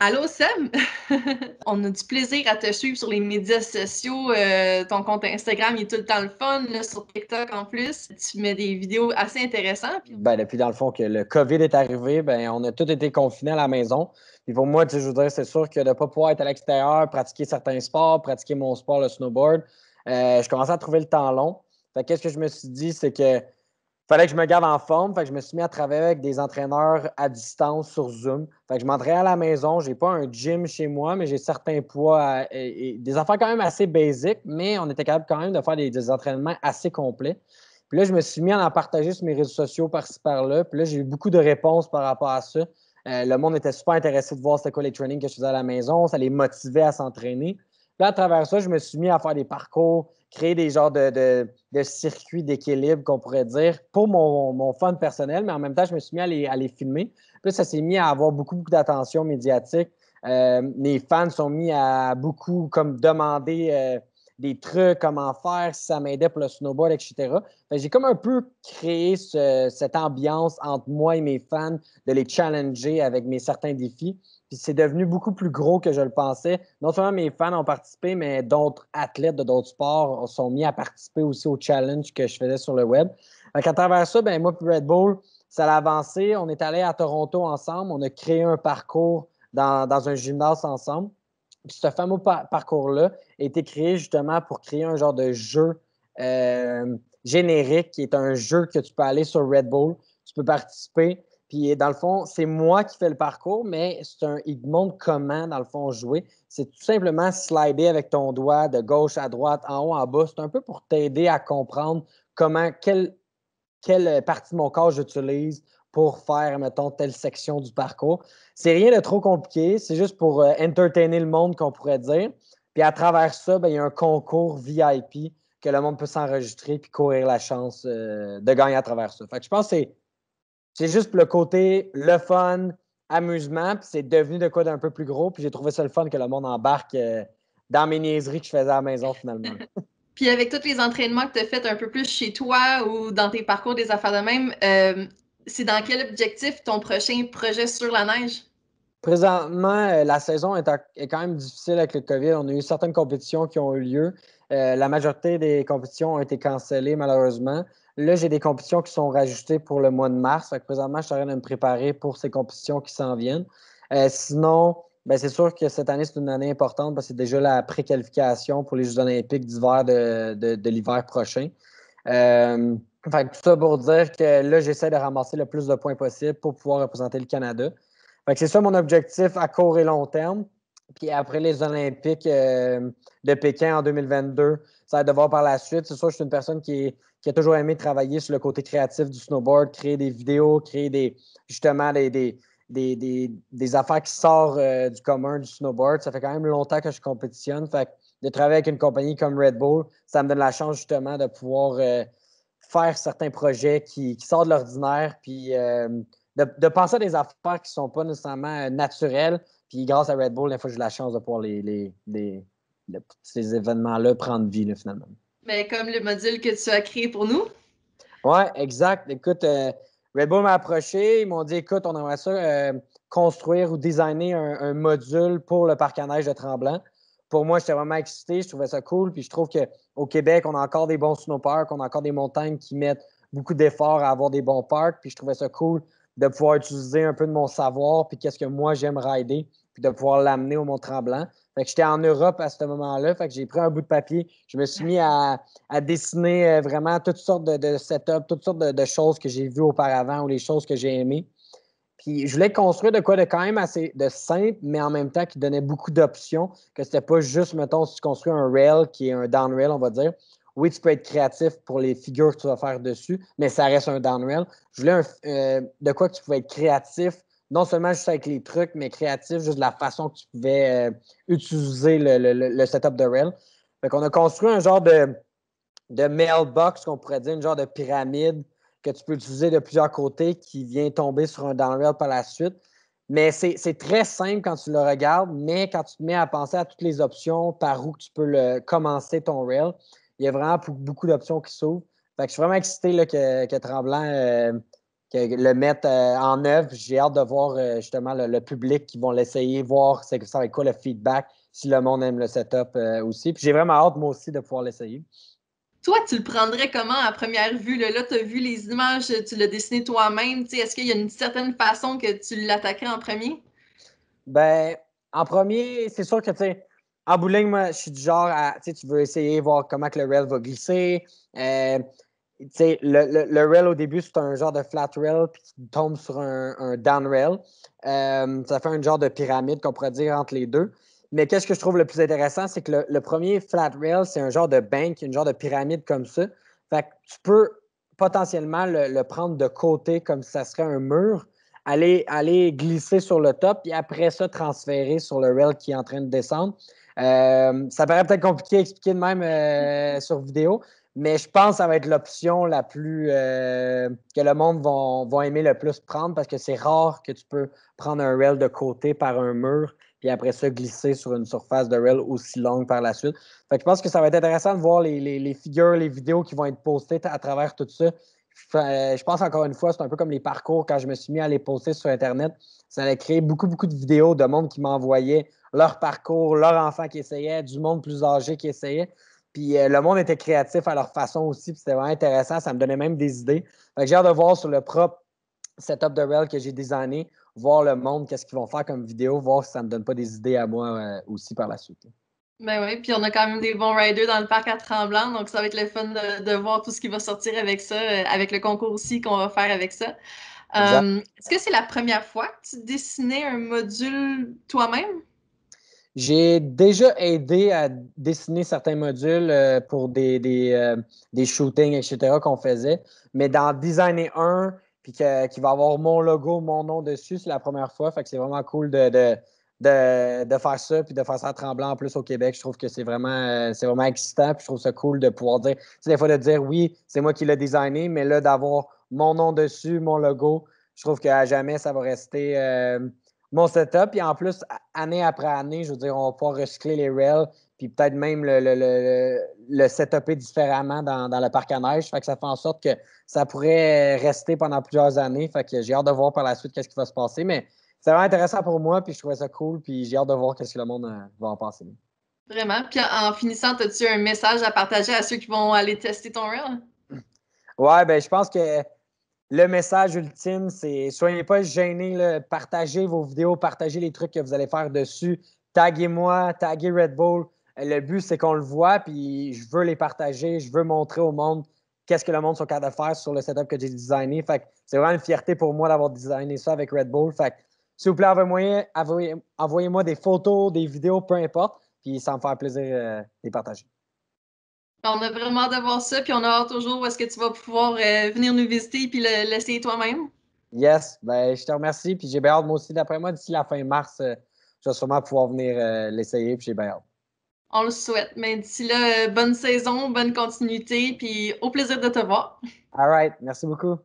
Allô, Sam? On a du plaisir à te suivre sur les médias sociaux. Euh, ton compte Instagram il est tout le temps le fun, là, sur TikTok en plus. Tu mets des vidéos assez intéressantes. Ben, depuis, dans le fond, que le COVID est arrivé, ben, on a tous été confinés à la maison. Puis pour moi, je voudrais, c'est sûr que de ne pas pouvoir être à l'extérieur, pratiquer certains sports, pratiquer mon sport, le snowboard, euh, je commençais à trouver le temps long. Qu'est-ce que je me suis dit, c'est que fallait que je me garde en forme. je me suis mis à travailler avec des entraîneurs à distance sur Zoom. Fait je m'entraînais à la maison. J'ai pas un gym chez moi, mais j'ai certains poids euh, et, des affaires quand même assez basiques, mais on était capable quand même de faire des, entraînements assez complets. Puis là, je me suis mis à en partager sur mes réseaux sociaux par-ci par-là. Puis là, j'ai eu beaucoup de réponses par rapport à ça. Euh, le monde était super intéressé de voir c'était quoi les trainings que je faisais à la maison. Ça les motivait à s'entraîner. Là, à travers ça, je me suis mis à faire des parcours, créer des genres de, de, circuits d'équilibre, qu'on pourrait dire, pour mon, mon, fun personnel, mais en même temps, je me suis mis à les, à les filmer. Puis ça s'est mis à avoir beaucoup, beaucoup d'attention médiatique. Euh, fans sont mis à beaucoup comme demander euh, des trucs, comment faire, si ça m'aidait pour le snowboard, etc. J'ai comme un peu créé cette ambiance entre moi et mes fans de les challenger avec mes certains défis. Puis c'est devenu beaucoup plus gros que je le pensais. Non seulement mes fans ont participé, mais d'autres athlètes de d'autres sports sont mis à participer aussi au challenge que je faisais sur le web. Donc à travers ça, ben, moi et Red Bull, ça l'a avancé. On est allé à Toronto ensemble. On a créé un parcours dans, dans un gymnase ensemble ce fameux parcours-là a été créé justement pour créer un genre de jeu euh, générique qui est un jeu que tu peux aller sur Red Bull, tu peux participer. Puis dans le fond, c'est moi qui fais le parcours, mais c'est un, il te montre comment, dans le fond, jouer. C'est tout simplement slider avec ton doigt de gauche à droite, en haut, en bas. C'est un peu pour t'aider à comprendre comment, quelle, quelle partie de mon corps j'utilise pour faire, mettons, telle section du parcours. C'est rien de trop compliqué, c'est juste pour euh, entertainer le monde, qu'on pourrait dire. Puis à travers ça, ben, il y a un concours VIP que le monde peut s'enregistrer puis courir la chance euh, de gagner à travers ça. Fait que je pense que c'est juste le côté le fun, amusement, puis c'est devenu de quoi d'un peu plus gros. Puis j'ai trouvé ça le fun que le monde embarque euh, dans mes niaiseries que je faisais à la maison finalement. Puis avec tous les entraînements que tu as fait un peu plus chez toi ou dans tes parcours des affaires de même, c'est dans quel objectif ton prochain projet sur la neige? Présentement, euh, la saison est, quand même difficile avec le COVID. On a eu certaines compétitions qui ont eu lieu. Euh, la majorité des compétitions ont été cancellées, malheureusement. Là, j'ai des compétitions qui sont rajoutées pour le mois de mars. présentement, je suis en train de me préparer pour ces compétitions qui s'en viennent. Euh, sinon, ben, c'est sûr que cette année, c'est une année importante parce que c'est déjà la préqualification pour les Jeux olympiques d'hiver de, l'hiver prochain. Fait tout ça pour dire que là, j'essaie de ramasser le plus de points possible pour pouvoir représenter le Canada. Fait que c'est ça mon objectif à court et long terme. Puis après les Olympiques euh, de Pékin en 2022, ça va devoir par la suite. C'est sûr, je suis une personne qui, a toujours aimé travailler sur le côté créatif du snowboard, créer des vidéos, créer des justement des, des, affaires qui sortent euh, du commun du snowboard. Ça fait quand même longtemps que je compétitionne. Fait de travailler avec une compagnie comme Red Bull, ça me donne la chance justement de pouvoir euh, faire certains projets qui, sortent de l'ordinaire, puis euh, de, penser à des affaires qui ne sont pas nécessairement euh, naturelles. Puis grâce à Red Bull, des fois, j'ai la chance de pouvoir les, ces événements-là prendre vie, finalement. Mais comme le module que tu as créé pour nous? Oui, exact. Écoute, euh, Red Bull m'a approché. Ils m'ont dit écoute, on aimerait ça construire ou designer un, un, module pour le parc à neige de Tremblant pour moi, j'étais vraiment excité. Je trouvais ça cool. Puis je trouve qu'au Québec, on a encore des bons snowparks, on a encore des montagnes qui mettent beaucoup d'efforts à avoir des bons parks. Puis je trouvais ça cool de pouvoir utiliser un peu de mon savoir, puis qu'est-ce que moi j'aime rider, puis de pouvoir l'amener au Mont-Tremblant. Fait que j'étais en Europe à ce moment-là, fait que j'ai pris un bout de papier, je me suis mis à, dessiner euh, vraiment toutes sortes de, setups, toutes sortes de choses que j'ai vues auparavant ou les choses que j'ai aimées. Puis je voulais construire de quoi de quand même assez de simple, mais en même temps qui donnait beaucoup d'options, que c'était pas juste, mettons, si tu construis un rail qui est un down rail, on va dire. Oui, tu peux être créatif pour les figures que tu vas faire dessus, mais ça reste un down rail. Je voulais euh, de quoi que tu pouvais être créatif, non seulement juste avec les trucs, mais créatif, juste de la façon que tu pouvais euh, utiliser le, setup de rail. Fait qu'on a construit un genre de, de mailbox, qu'on pourrait dire, une genre de pyramide que tu peux utiliser de plusieurs côtés qui vient tomber sur un downrail par la suite. Mais c'est très simple quand tu le regardes, mais quand tu te mets à penser à toutes les options par où tu peux commencer ton rail, il y a vraiment beaucoup d'options qui s'ouvrent. je suis vraiment excité là, que, que, Tremblant euh, le mette euh, en œuvre. J'ai hâte de voir euh, justement le, public qui vont l'essayer, voir c'est ça quoi le feedback, si le monde aime le setup aussi. j'ai vraiment hâte moi aussi de pouvoir l'essayer. Toi, tu le prendrais comment à première vue? Là, tu as vu les images, tu l'as dessiné toi-même. Est-ce qu'il y a une certaine façon que tu l'attaquerais en premier? Ben, en premier, c'est sûr que, tu sais, en bowling, moi, je suis du genre à, tu veux essayer, voir comment le rail va glisser. Euh, le, le, rail au début, c'est un genre de flat rail, puis tu tombes sur un, un down rail. Euh, ça fait un genre de pyramide qu'on pourrait dire entre les deux. Mais qu'est-ce que je trouve le plus intéressant, c'est que le, premier flat rail, c'est un genre de bank, une genre de pyramide comme ça. Fait tu peux potentiellement le, prendre de côté comme si ça serait un mur, aller, aller glisser sur le top, puis après ça, transférer sur le rail qui est en train de descendre. Euh, ça paraît peut-être compliqué à expliquer de même euh, sur vidéo, mais je pense que ça va être l'option la plus euh, que le monde va, aimer le plus prendre parce que c'est rare que tu peux prendre un rail de côté par un mur puis après ça, glisser sur une surface de rail aussi longue par la suite. Fait que je pense que ça va être intéressant de voir les, figures, les vidéos qui vont être postées à travers tout ça. Euh, je, pense encore une fois, c'est un peu comme les parcours quand je me suis mis à les poster sur Internet. Ça a créé beaucoup, beaucoup de vidéos de monde qui m'envoyait leur parcours, leur enfant qui essayait, du monde plus âgé qui essayait. Puis euh, le monde était créatif à leur façon aussi, puis c'était vraiment intéressant. Ça me donnait même des idées. J'ai hâte de voir sur le propre setup de rail que j'ai des années voir le monde, qu'est-ce qu'ils vont faire comme vidéo, voir si ça ne me donne pas des idées à moi euh, aussi par la suite. Ben oui, puis on a quand même des bons riders dans le parc à Tremblant, donc ça va être le fun de, voir tout ce qui va sortir avec ça, euh, avec le concours aussi qu'on va faire avec ça. Euh, est-ce que c'est la première fois que tu dessinais un module toi-même? J'ai déjà aidé à dessiner certains modules pour des, des, des shootings, etc. qu'on faisait, mais dans designer 1, puis qui va avoir mon logo, mon nom dessus. C'est la première fois. Fait que c'est vraiment cool de, de, faire ça, puis de faire ça tremblant en plus au Québec. Je trouve que c'est vraiment, euh, c'est vraiment excitant, puis je trouve ça cool de pouvoir dire, tu des fois de dire oui, c'est moi qui l'ai designé, mais là, d'avoir mon nom dessus, mon logo, je trouve qu'à jamais, ça va rester. Euh, mon setup. Puis en plus, année après année, je veux dire, on va pouvoir recycler les rails puis peut-être même le, le, le, différemment dans, le parc à neige. Fait que ça fait en sorte que ça pourrait rester pendant plusieurs années. Fait que j'ai hâte de voir par la suite qu'est-ce qui va se passer. Mais c'est vraiment intéressant pour moi, puis je trouvais ça cool, puis j'ai hâte de voir qu'est-ce que le monde euh, va en penser. Vraiment. Puis en finissant, as-tu un message à partager à ceux qui vont aller tester ton rail? Ouais, ben je pense que le message ultime, c'est soyez pas gênés, partagez vos vidéos, partagez les trucs que vous allez faire dessus, taguez-moi, taguez Red Bull, le but, c'est qu'on le voit, puis je veux les partager, je veux montrer au monde qu'est-ce que le monde sont capable de faire sur le setup que j'ai designé. Fait c'est vraiment une fierté pour moi d'avoir designé ça avec Red Bull. Fait s'il vous plaît, envoyez-moi des photos, des vidéos, peu importe, puis ça me faire plaisir euh, de les partager. Ben, on a vraiment hâte de ça, puis on a hâte toujours où est-ce que tu vas pouvoir euh, venir nous visiter puis l'essayer toi-même. Yes, ben, je te remercie, puis j'ai bien hâte, moi aussi, d'après moi, d'ici la fin mars, euh, je vais sûrement pouvoir venir l'essayer, puis j'ai bien hâte. On le souhaite. Mais d'ici là, euh, bonne saison, bonne continuité, puis au plaisir de te voir. All right. Merci beaucoup.